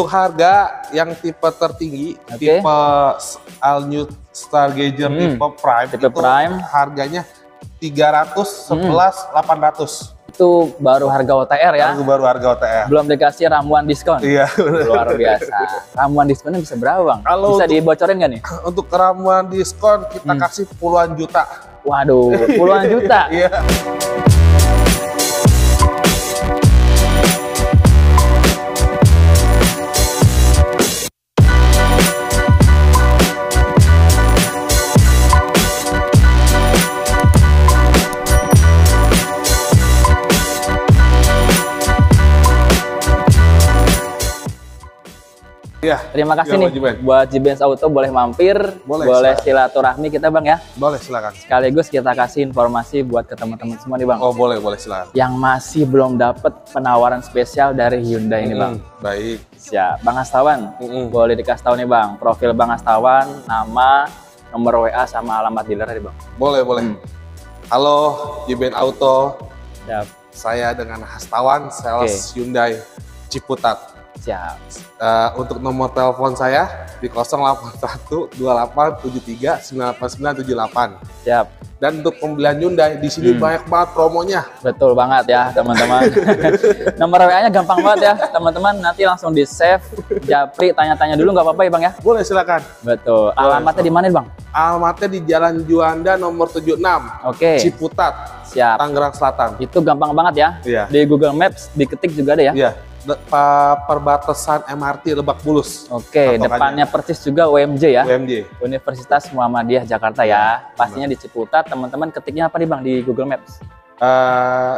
untuk harga yang tipe tertinggi, okay. tipe All New Stargazer hmm. tipe Prime tipe itu Prime harganya sebelas hmm. ratus. itu baru harga OTR ya. Baru, baru harga OTR. Belum dikasih ramuan diskon. Iya. Luar biasa. Ramuan diskonnya bisa berapa bang? Kalau bisa untuk, dibocorin nggak nih? Untuk ramuan diskon kita hmm. kasih puluhan juta. Waduh, puluhan juta. Iya. Terima kasih ya, nih Jibens. buat Jibens Auto boleh mampir, boleh, boleh silaturahmi kita Bang ya. Boleh silakan. Sekaligus kita kasih informasi buat ke teman-teman semua nih Bang. Oh, boleh, boleh silakan. Yang masih belum dapat penawaran spesial dari Hyundai mm -hmm. ini Bang. Baik. Siap. Bang Astawan, mm -hmm. boleh dikasih tahu nih Bang, profil Bang Astawan, nama, nomor WA sama alamat dealer nih Bang. Boleh, boleh. Mm. Halo Jibens Auto. Siap. Saya dengan Hastawan sales okay. Hyundai Ciputat. Siap. Uh, untuk nomor telepon saya di 081 2873 delapan Siap. Dan untuk pembelian Hyundai di sini hmm. banyak banget promonya. Betul banget ya, teman-teman. nomor WA-nya gampang banget ya, teman-teman. Nanti langsung di save, japri tanya-tanya dulu nggak apa-apa ya, Bang ya? Boleh silakan. Betul. Boleh, Alamatnya di mana, Bang? Alamatnya di Jalan Juanda nomor 76. Oke. Okay. Ciputat. Siap. Tangerang Selatan. Itu gampang banget ya. Iya. Di Google Maps diketik juga ada ya. Iya perbatasan MRT Lebak Bulus. Oke, depannya persis juga UMJ ya. UMJ. Universitas Muhammadiyah Jakarta ya. Iya, Pastinya di Ciputat. Teman-teman ketiknya apa nih Bang di Google Maps? Uh,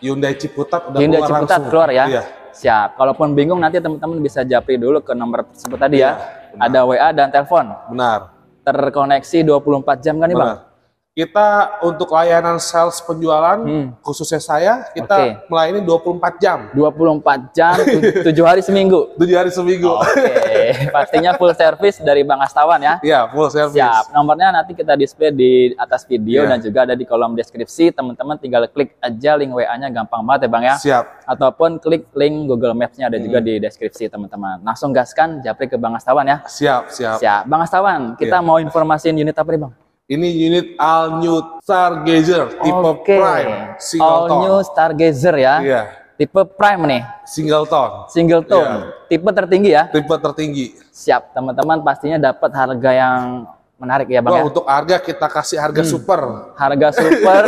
Hyundai Ciputat udah Hyundai keluar Ciputat langsung. keluar ya. Iya. Siap. Kalaupun bingung nanti teman-teman bisa japri dulu ke nomor tersebut tadi ya. iya, ya. Ada WA dan telepon. Benar. Terkoneksi 24 jam kan nih, Bang? Benar kita untuk layanan sales penjualan hmm. khususnya saya kita okay. melayani 24 jam. 24 jam 7 hari seminggu. 7 hari seminggu. Oke. Okay. Pastinya full service dari Bang Astawan ya. Iya, full service. Siap. Nomornya nanti kita display di atas video yeah. dan juga ada di kolom deskripsi. Teman-teman tinggal klik aja link WA-nya gampang banget ya Bang ya. Siap. Ataupun klik link Google Maps-nya ada hmm. juga di deskripsi teman-teman. Langsung gaskan japri ke Bang Astawan ya. Siap, siap. Siap. Bang Astawan, kita yeah. mau informasiin unit apa nih Bang? Ini unit all new Stargazer tipe okay. Prime single all tone. All new Stargazer ya. Iya. Tipe Prime nih. Single tone. Single tone. Yeah. Tipe tertinggi ya. Tipe tertinggi. Siap, teman-teman pastinya dapat harga yang menarik ya Bang. Wah, ya? untuk harga kita kasih harga hmm. super. Harga super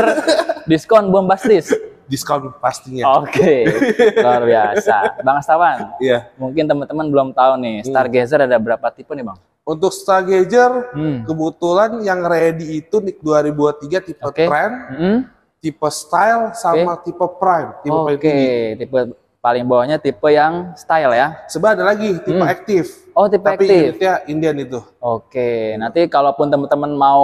diskon bombastis diskon pastinya. Oke, okay. luar biasa. Bang Astawan, iya. mungkin teman-teman belum tahu nih, hmm. Stargazer hmm. ada berapa tipe nih Bang? Untuk Stargazer, hmm. kebetulan yang ready itu Nik 2023 tipe okay. trend, hmm. tipe style, sama okay. tipe prime, tipe okay. paling Tipe paling bawahnya tipe yang style ya. Sebab ada lagi tipe hmm. aktif. Oh tipe Tapi aktif. Tapi Indian itu. Oke, nanti kalaupun teman-teman mau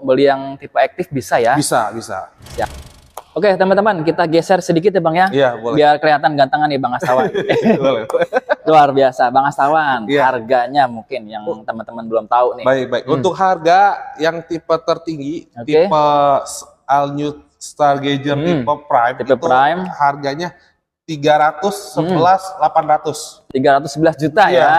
beli yang tipe aktif bisa ya? Bisa, bisa. Ya. Oke teman-teman, kita geser sedikit ya Bang ya. Iya, boleh. Biar kelihatan gantengan nih Bang Astawa. boleh. Luar biasa, Bang Astawan. Yeah. Harganya mungkin yang oh. teman-teman belum tahu nih. Baik, baik. Hmm. Untuk harga yang tipe tertinggi, okay. tipe All New Stargazer hmm. tipe Prime tipe itu Prime. harganya 311 hmm. 800. 311 juta iya. ya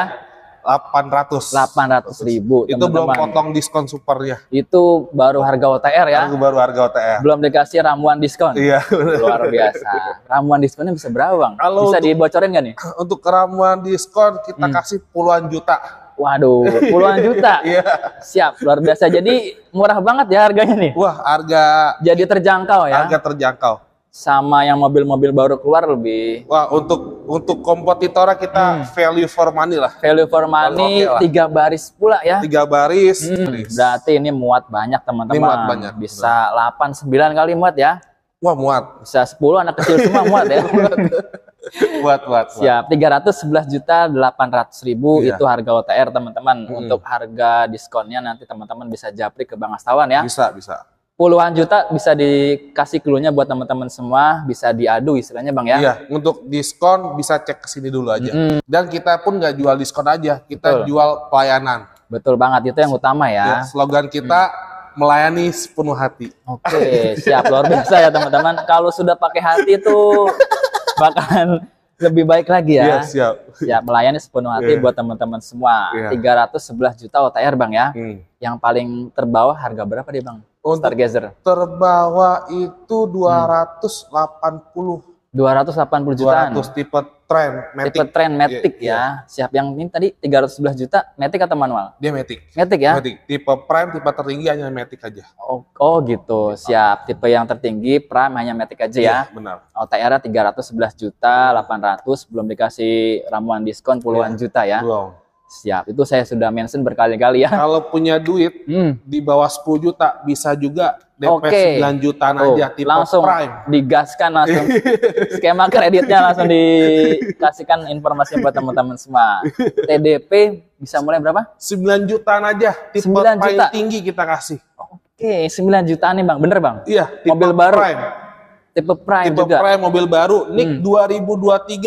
800. 800 ribu. Itu teman -teman. belum potong diskon super ya Itu baru harga OTR ya. Baru baru harga OTR. Belum dikasih ramuan diskon. Iya. Luar biasa. Ramuan diskonnya bisa berapa bang? Kalau bisa untuk, dibocorin nggak nih? Untuk ramuan diskon kita hmm. kasih puluhan juta. Waduh, puluhan juta. Iya. Siap, luar biasa. Jadi murah banget ya harganya nih. Wah, harga jadi terjangkau ya. Harga terjangkau sama yang mobil-mobil baru keluar lebih. Wah, untuk untuk kompetitornya kita hmm. value for money lah. Value for money okay tiga baris pula ya. Tiga baris. Hmm. Berarti ini muat banyak teman-teman. banyak. Bisa delapan sembilan kali muat ya. Wah, muat. Bisa sepuluh anak kecil semua muat ya. buat buat siap tiga ratus sebelas juta delapan ratus ribu iya. itu harga OTR teman-teman hmm. untuk harga diskonnya nanti teman-teman bisa japri ke Bang Astawan ya bisa bisa puluhan juta bisa dikasih keluarnya buat teman-teman semua, bisa diadu istilahnya Bang ya. Iya, untuk diskon bisa cek ke sini dulu aja. Mm. Dan kita pun nggak jual diskon aja, kita Betul. jual pelayanan. Betul banget, itu yang utama ya. ya slogan kita mm. melayani sepenuh hati. Oke, siap luar biasa ya teman-teman. Kalau sudah pakai hati itu bahkan lebih baik lagi ya. Yeah, siap. Siap melayani sepenuh hati yeah. buat teman-teman semua. Yeah. Iya. 311 juta OTR Bang ya. Mm. Yang paling terbawah harga berapa dia Bang? Untuk Stargazer. Terbawa itu 280 hmm. 280 jutaan. 200 tipe tren Matic. Tipe tren iya, Matic yeah, ya. Yeah. Siap yang ini tadi 311 juta Matic atau manual? Dia Matic. Matic ya. Matic. Tipe prime tipe tertinggi hanya Matic aja. Oh, oh gitu. Siap. Tipe yang tertinggi prime hanya Matic aja yeah, ya. benar. OTR-nya 311 juta 800 belum dikasih ramuan diskon puluhan yeah, juta ya. Belum Siap, itu saya sudah mention berkali-kali ya. Kalau punya duit hmm. di bawah 10 juta bisa juga DP okay. 9 jutaan oh, aja tipe langsung prime. digaskan langsung. Skema kreditnya langsung dikasihkan informasi buat teman-teman semua. TDP bisa mulai berapa? 9 jutaan aja tipe 9 paling juta. tinggi kita kasih. Oke, okay, 9 jutaan nih Bang, bener Bang? Iya, tipe mobil baru. Prime. Tipe prime tipe juga. Tipe prime mobil baru, NIK hmm.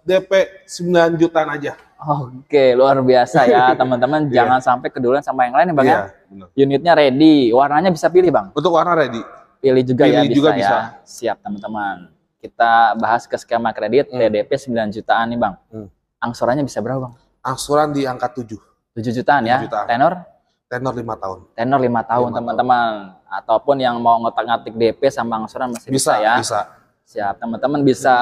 2023 DP 9 jutaan aja. Oke, luar biasa ya teman-teman. Iya. Jangan yeah. sampai keduluan sama yang lain ya bang yeah, ya. Iya, Unitnya ready, warnanya bisa pilih bang. Untuk warna ready. Pilih juga ya, pilih ya bisa juga ya. Bisa. Siap teman-teman. Kita bahas ke skema kredit hmm. TDP 9 jutaan nih bang. Hmm. Angsurannya bisa berapa bang? Angsuran di angka 7. 7 jutaan 7 ya. Jutaan. Tenor? Tenor 5 tahun. Tenor 5 tahun teman-teman. Ataupun yang mau ngotak-ngatik DP sama angsuran masih bisa, bisa ya. Bisa. Siap, teman-teman bisa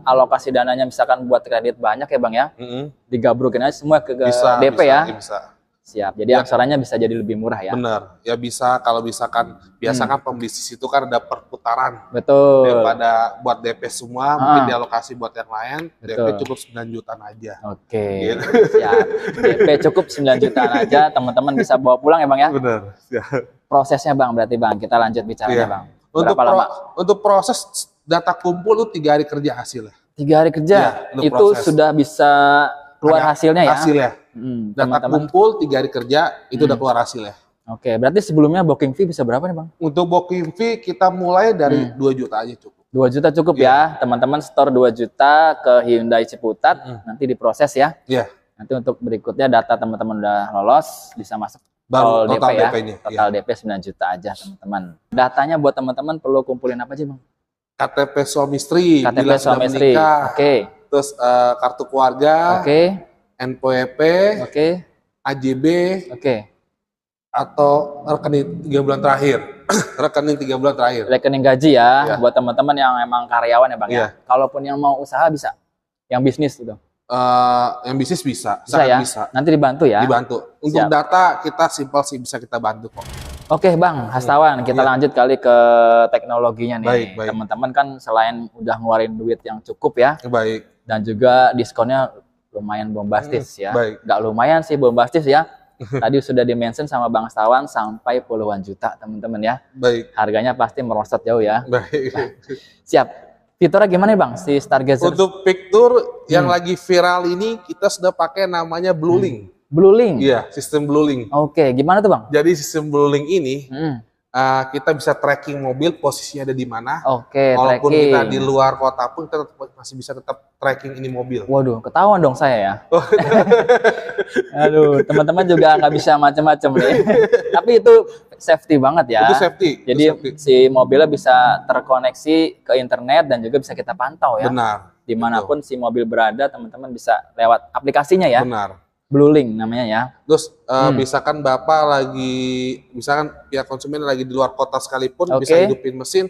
alokasi dananya misalkan buat kredit banyak ya Bang ya. Mm-hmm. Digabrukin aja semua ke bisa, DP bisa, ya. Iya, bisa. Siap. Jadi ya. aksaranya bisa jadi lebih murah ya. Benar. Ya bisa kalau misalkan biasa hmm. Kan pembisnis itu kan ada perputaran. Betul. Daripada buat DP semua ah. mungkin dialokasi buat yang lain, Betul. DP cukup 9 jutaan aja. Oke. Okay. Gitu. Siap. DP cukup 9 jutaan aja, teman-teman bisa bawa pulang ya, Bang ya. Benar. Siap. Prosesnya Bang berarti Bang, kita lanjut bicaranya ya. Bang. Untuk pro, lama? Untuk proses data kumpul itu tiga hari kerja hasilnya. Tiga hari kerja ya, itu proses. sudah bisa keluar Ada, hasilnya ya? Hasilnya. Hmm, data teman -teman. kumpul tiga hari kerja itu hmm. udah keluar hasilnya. Oke, berarti sebelumnya booking fee bisa berapa nih bang? Untuk booking fee kita mulai dari hmm. juta aja cukup. Dua juta cukup yeah. ya, teman-teman store 2 juta ke Hyundai Ciputat, hmm. nanti diproses ya. Iya. Nanti untuk berikutnya data teman-teman udah lolos bisa masuk Baru total, total DP, ya. DP ini. Iya. Total ya. DP 9 juta aja, teman-teman. Datanya buat teman-teman perlu kumpulin apa aja, Bang? KTP suami istri, KTP suami istri. Oke. Okay. Terus uh, kartu keluarga. Oke. Okay. NPWP. Oke. Okay. AJB. Oke. Okay. Atau rekening tiga bulan terakhir. rekening tiga bulan terakhir. Rekening gaji ya, ya. buat teman-teman yang emang karyawan ya, Bang ya. ya. Kalaupun yang mau usaha bisa. Yang bisnis gitu. Uh, yang bisnis bisa, bisa sangat ya? bisa. Nanti dibantu ya. Dibantu. Untuk Siap. data kita simpel sih bisa kita bantu kok. Oke Bang Hastawan, hmm, kita ya. lanjut kali ke teknologinya nih. Teman-teman kan selain udah ngeluarin duit yang cukup ya. Baik. Dan juga diskonnya lumayan bombastis hmm, ya. Baik. Gak lumayan sih bombastis ya. Tadi sudah dimention sama Bang Hastawan sampai puluhan juta teman-teman ya. Baik. Harganya pasti merosot jauh ya. Baik. Nah, siap fiturnya gimana bang si Stargazer? Untuk fitur yang hmm. lagi viral ini kita sudah pakai namanya Blue Link. Hmm. Blue Link? Iya, sistem Blue Link. Oke, okay. gimana tuh bang? Jadi sistem Blue Link ini hmm uh, kita bisa tracking mobil posisinya ada di mana. Oke, okay, Walaupun tracking. kita di luar kota pun kita tetap, masih bisa tetap tracking ini mobil. Waduh, ketahuan dong saya ya. Oh. Aduh, teman-teman juga nggak bisa macam-macam nih. Tapi itu safety banget ya. Itu safety. Jadi itu safety. si mobilnya bisa terkoneksi ke internet dan juga bisa kita pantau ya. Benar. Dimanapun Betul. si mobil berada, teman-teman bisa lewat aplikasinya ya. Benar. Blue Link namanya ya. Terus uh, hmm. bisa Bapak lagi misalkan pihak konsumen lagi di luar kota sekalipun okay. bisa hidupin mesin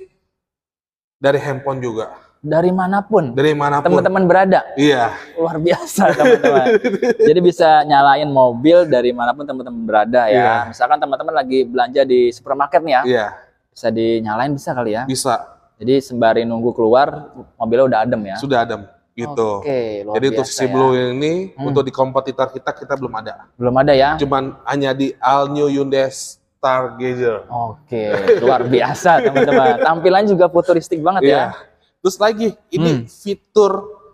dari handphone juga. Dari manapun. Dari manapun. Teman-teman berada. Iya. Luar biasa teman-teman. Jadi bisa nyalain mobil dari manapun teman-teman berada ya. Iya. Misalkan teman-teman lagi belanja di supermarket nih ya. Iya. Bisa dinyalain bisa kali ya. Bisa. Jadi sembari nunggu keluar mobilnya udah adem ya. Sudah adem gitu. Oke, Jadi untuk sisi ya. blue ini hmm. untuk di kompetitor kita kita belum ada. Belum ada ya? Cuman hanya di all new Hyundai Stargazer. Oke, luar biasa teman-teman. Tampilan juga futuristik banget yeah. ya. Iya. Terus lagi ini hmm. fitur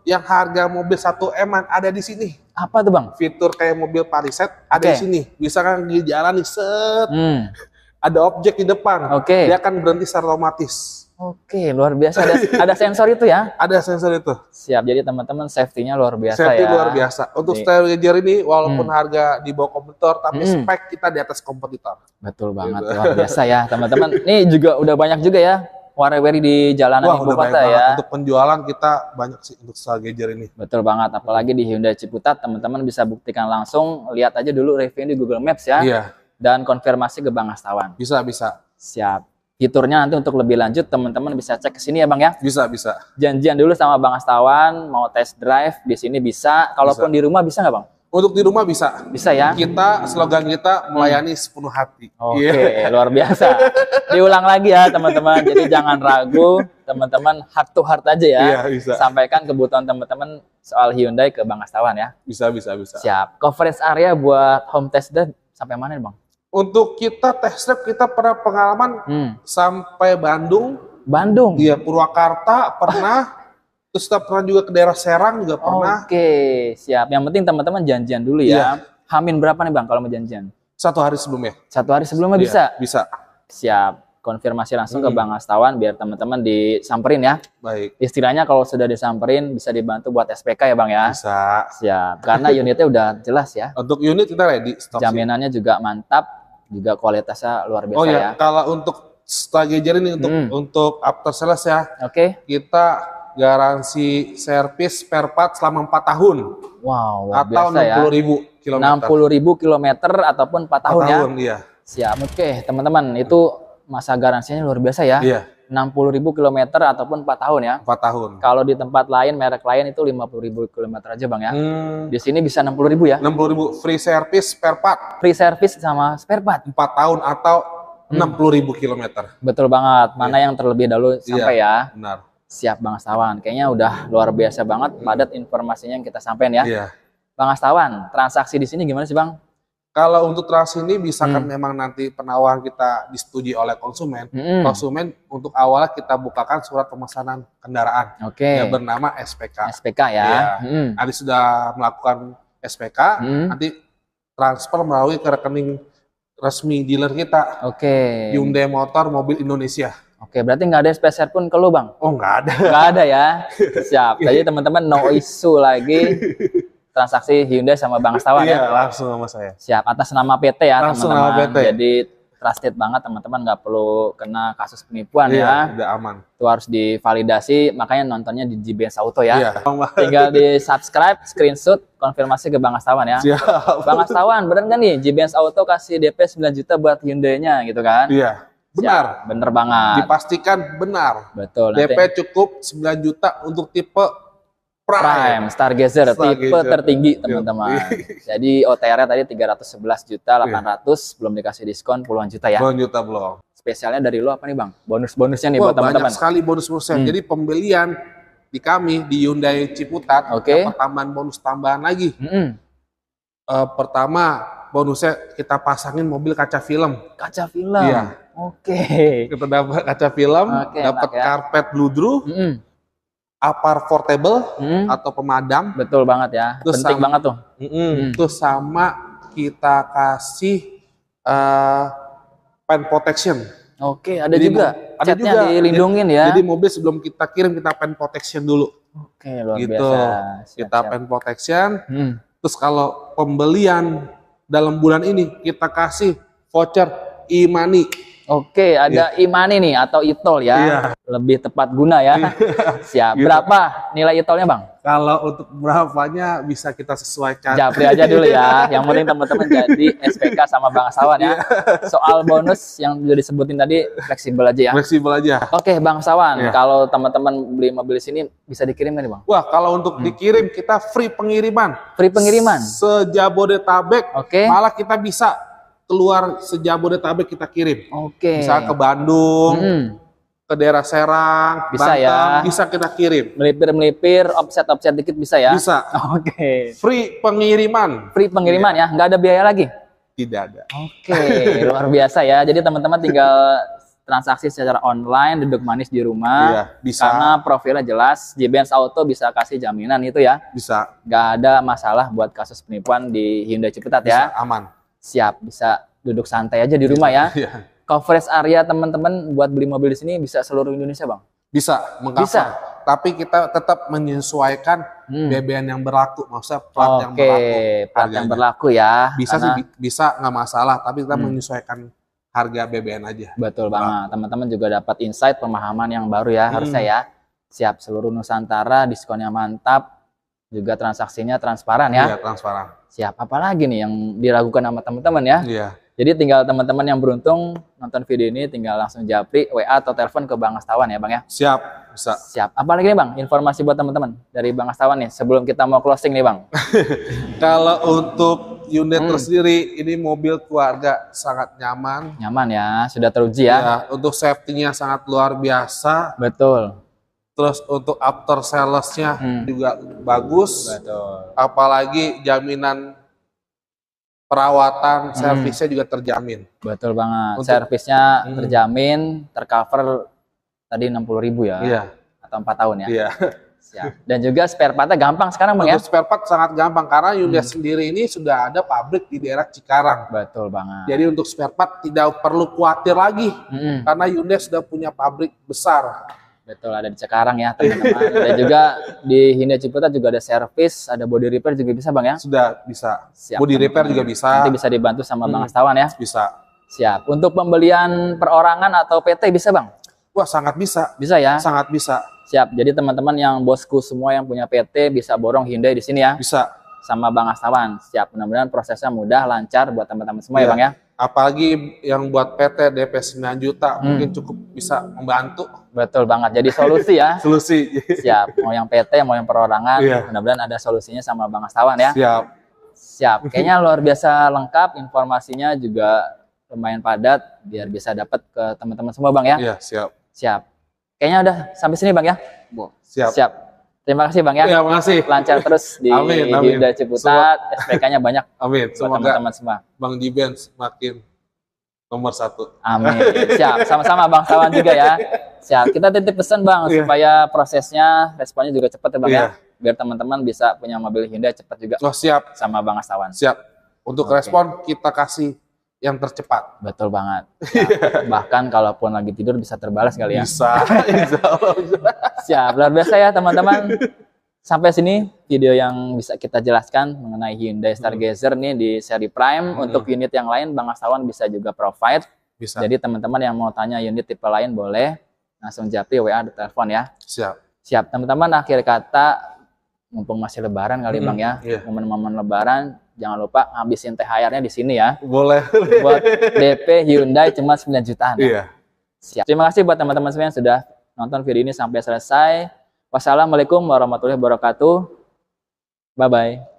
yang harga mobil 1M ada di sini. Apa tuh, Bang? Fitur kayak mobil Pariset ada okay. di sini. Bisa kan di jalan nih set. Hmm. Ada objek di depan. Okay. Dia akan berhenti secara otomatis. Oke, luar biasa ada ada sensor itu ya? Ada sensor itu. Siap. Jadi teman-teman safety-nya luar biasa Safety ya. luar biasa. Untuk jadi, Stabilizer ini walaupun hmm. harga di bawah kompetitor tapi hmm. spek kita di atas kompetitor. Betul gitu. banget. Gitu. Luar biasa ya, teman-teman. Ini juga udah banyak juga ya wareweri di jalanan Wah, ibu kota ya. Untuk penjualan kita banyak sih untuk Stargazer ini. Betul banget, apalagi di Hyundai Ciputat teman-teman bisa buktikan langsung, lihat aja dulu review di Google Maps ya. Iya. Dan konfirmasi ke Bang Astawan. Bisa, bisa. Siap fiturnya nanti untuk lebih lanjut teman-teman bisa cek ke sini ya Bang ya. Bisa, bisa. Janjian dulu sama Bang Astawan mau test drive di sini bisa, kalaupun bisa. di rumah bisa nggak Bang? Untuk di rumah bisa. Bisa ya. Kita slogan kita melayani hmm. sepenuh hati. Oke, okay, iya. yeah. luar biasa. Diulang lagi ya teman-teman. Jadi jangan ragu, teman-teman heart to heart aja ya. Yeah, bisa. Sampaikan kebutuhan teman-teman soal Hyundai ke Bang Astawan ya. Bisa, bisa, bisa. Siap. Coverage area buat home test dan sampai mana, Bang? untuk kita test drive kita pernah pengalaman hmm. sampai Bandung. Bandung. ya Purwakarta pernah. Terus kita pernah juga ke daerah Serang juga pernah. Oke, siap. Yang penting teman-teman janjian dulu ya. Iya. Hamin berapa nih Bang kalau mau janjian? Satu hari sebelumnya. Satu hari sebelumnya iya, bisa? Bisa. Siap. Konfirmasi langsung hmm. ke Bang Astawan biar teman-teman disamperin ya. Baik. Istilahnya kalau sudah disamperin bisa dibantu buat SPK ya Bang ya? Bisa. Siap. Karena unitnya udah jelas ya. Untuk unit kita ready. Jaminannya juga mantap juga kualitasnya luar biasa oh, iya. ya. Kalau untuk stagiaire ini untuk hmm. untuk after sales ya. Oke. Okay. Kita garansi servis spare part selama 4 tahun. Wow, atau biasa 60 ya. ribu kilometer. 60 ribu kilometer ataupun 4 tahun 4 tahun, ya. Iya. Siap. Oke, okay, teman-teman, itu masa garansinya luar biasa ya. Iya. Yeah. 60 ribu kilometer ataupun 4 tahun ya. 4 tahun. Kalau di tempat lain, merek lain itu 50 ribu kilometer aja bang ya. Hmm. Di sini bisa 60 ribu ya. 60 ribu free service spare part. Free service sama spare part. 4 tahun atau hmm. 60 ribu kilometer. Betul banget. Mana yeah. yang terlebih dahulu iya, sampai yeah, ya. Benar. Siap Bang Astawan. Kayaknya udah luar biasa banget hmm. padat informasinya yang kita sampaikan ya. Yeah. Bang Astawan, transaksi di sini gimana sih Bang? kalau untuk trust ini bisa kan hmm. memang nanti penawaran kita disetujui oleh konsumen. Hmm. Konsumen untuk awalnya kita bukakan surat pemesanan kendaraan okay. yang bernama SPK. SPK ya. ya. Hmm. Nanti sudah melakukan SPK, hmm. nanti transfer melalui ke rekening resmi dealer kita. Oke. Okay. Hyundai Motor Mobil Indonesia. Oke, berarti nggak ada spacer pun ke lu, Bang? Oh, nggak ada. Nggak ada ya. Siap. Jadi teman-teman no issue lagi. transaksi Hyundai sama Bang Astawan ya? iya, langsung sama saya. Siap, atas nama PT ya Langsung teman-teman. nama PT. Jadi trusted banget teman-teman nggak perlu kena kasus penipuan iya, ya. Udah aman. Itu harus divalidasi, makanya nontonnya di JBS Auto ya. Iya. Tinggal di subscribe, screenshot, konfirmasi ke Bang Astawan ya. Siap. Bang Astawan, benar kan nih JBS Auto kasih DP 9 juta buat Hyundai-nya gitu kan? Iya. Benar. Siap, bener banget. Dipastikan benar. Betul. DP nanti... cukup 9 juta untuk tipe Prime, Prime Stargazer, Stargazer, tipe tertinggi teman-teman. Jadi OTR-nya tadi 311 juta 800 iya. belum dikasih diskon puluhan juta ya. Puluhan juta belum. Spesialnya dari lo apa nih Bang? Bonus-bonusnya nih oh, buat teman-teman. Banyak sekali bonus-bonusnya. Hmm. Jadi pembelian di kami di Hyundai Ciputat okay. dapat tambahan bonus tambahan lagi. Mm -hmm. uh, pertama bonusnya kita pasangin mobil kaca film. Kaca film. Iya. Oke. Okay. Kita dapat kaca film, okay, dapat ya. karpet ludru. Mm -hmm Apar portable hmm. atau pemadam. Betul banget ya. Terus Penting sama, banget tuh. Mm, mm, Hmm. Terus sama kita kasih uh, pen protection. Oke, ada jadi, juga. Ada juga dilindungin jadi, ya. Jadi mobil sebelum kita kirim kita pen protection dulu. Oke, luar gitu. biasa. Siap, kita siap. pen protection. Hmm. Terus kalau pembelian dalam bulan ini kita kasih voucher e Oke, ada yeah. imani nih atau itol ya. Yeah. Lebih tepat guna ya. Iya. Siap. gitu. Berapa nilai itolnya, Bang? Kalau untuk berapanya bisa kita sesuaikan. Japri aja dulu ya. yang penting teman-teman jadi SPK sama Bang Sawan ya. Iya. Soal bonus yang sudah disebutin tadi fleksibel aja ya. Fleksibel aja. Oke, Bang Sawan, yeah. kalau teman-teman beli mobil di sini bisa dikirim kan, Bang? Wah, kalau untuk hmm. dikirim kita free pengiriman. Free pengiriman. Sejabodetabek. Oke. Okay. Malah kita bisa keluar sejabodetabek kita kirim. Oke. Okay. Bisa ke Bandung, hmm. ke daerah Serang, bisa Banten, ya. bisa kita kirim. Melipir-melipir, offset-offset dikit bisa ya? Bisa. Oke. Okay. Free pengiriman. Free pengiriman yeah. ya, nggak ada biaya lagi? Tidak ada. Oke, okay. luar biasa ya. Jadi teman-teman tinggal transaksi secara online, duduk manis di rumah. Iya, bisa. Karena profilnya jelas, JBS Auto bisa kasih jaminan itu ya. Bisa. nggak ada masalah buat kasus penipuan di Hyundai Ciputat ya. bisa, ya. aman siap bisa duduk santai aja di rumah ya. ya. Coverage area teman-teman buat beli mobil di sini bisa seluruh Indonesia, Bang? Bisa, mengcover. Bisa. Tapi kita tetap menyesuaikan hmm. BBN yang berlaku, maksudnya plat okay, yang berlaku. Oke. plat harganya. yang berlaku ya. Bisa karena... sih, bisa nggak masalah, tapi kita hmm. menyesuaikan harga BBN aja. Betul banget. Teman-teman juga dapat insight pemahaman yang baru ya hmm. harusnya ya. Siap seluruh Nusantara, diskonnya mantap, juga transaksinya transparan ya. Iya, transparan. Siap. Apalagi nih yang diragukan sama teman-teman ya. Iya. Jadi tinggal teman-teman yang beruntung nonton video ini tinggal langsung japri WA atau telepon ke Bang Astawan ya, Bang ya. Siap, bisa. Siap. Apalagi nih, Bang, informasi buat teman-teman dari Bang Astawan nih sebelum kita mau closing nih, Bang. Kalau untuk unit hmm. tersendiri ini mobil keluarga sangat nyaman. Nyaman ya, sudah teruji ya. ya untuk safety-nya sangat luar biasa. Betul terus untuk after salesnya hmm. juga bagus Betul. apalagi jaminan perawatan hmm. servisnya juga terjamin betul banget untuk, servisnya hmm. terjamin tercover tadi 60 ribu ya iya. atau empat tahun ya iya. Siap. dan juga spare partnya gampang sekarang bang ya spare part sangat gampang karena Hyundai hmm. sendiri ini sudah ada pabrik di daerah Cikarang betul banget jadi untuk spare part tidak perlu khawatir lagi hmm. karena Hyundai sudah punya pabrik besar Betul, ada di Cekarang ya teman-teman. dan juga di Hindia Ciputat juga ada servis ada body repair juga bisa Bang ya? Sudah, bisa. Siap, body repair juga bisa. Nanti bisa dibantu sama hmm. Bang Astawan ya? Bisa. Siap. Untuk pembelian perorangan atau PT bisa Bang? Wah, sangat bisa. Bisa ya? Sangat bisa. Siap. Jadi teman-teman yang bosku semua yang punya PT bisa borong Hyundai di sini ya? Bisa. Sama Bang Astawan. Siap. Mudah-mudahan prosesnya mudah, lancar buat teman-teman semua ya, ya Bang ya? apalagi yang buat PT DP 9 juta hmm. mungkin cukup bisa membantu. Betul banget. Jadi solusi ya. solusi. Siap. Mau yang PT, mau yang perorangan, yeah. mudah-mudahan ada solusinya sama Bang Astawan ya. Siap. Siap. Kayaknya luar biasa lengkap informasinya juga lumayan padat biar bisa dapat ke teman-teman semua Bang ya. yeah, siap. Siap. Kayaknya udah sampai sini Bang ya. Siap. Siap. Terima kasih Bang ya. ya kasih. Lancar terus di amin, amin. Hilda Ciputat, SPK-nya banyak. Amin. Semoga teman-teman semua. Bang Diben semakin nomor satu. Amin. Siap. Sama-sama Bang Sawan juga ya. Siap. Kita titip pesan Bang yeah. supaya prosesnya, responnya juga cepat ya Bang yeah. ya. Iya. Biar teman-teman bisa punya mobil Hyundai cepat juga. Oh, siap. Sama Bang Sawan. Siap. Untuk okay. respon kita kasih yang tercepat. Betul banget. Ya, bahkan kalaupun lagi tidur bisa terbalas kali ya. Bisa, insya Allah bisa. Siap, luar biasa ya teman-teman. Sampai sini video yang bisa kita jelaskan mengenai Hyundai hmm. Stargazer hmm. nih di seri Prime. Hmm. Untuk unit yang lain Bang Astawan bisa juga provide. Bisa. Jadi teman-teman yang mau tanya unit tipe lain boleh langsung japri WA atau telepon ya. Siap. Siap, teman-teman akhir kata mumpung masih lebaran kali hmm. Bang ya. Iya. Momen-momen lebaran jangan lupa ngabisin THR-nya di sini ya. Boleh. Buat DP Hyundai cuma 9 jutaan. Iya. Siap. Terima kasih buat teman-teman semua yang sudah nonton video ini sampai selesai. Wassalamualaikum warahmatullahi wabarakatuh. Bye-bye.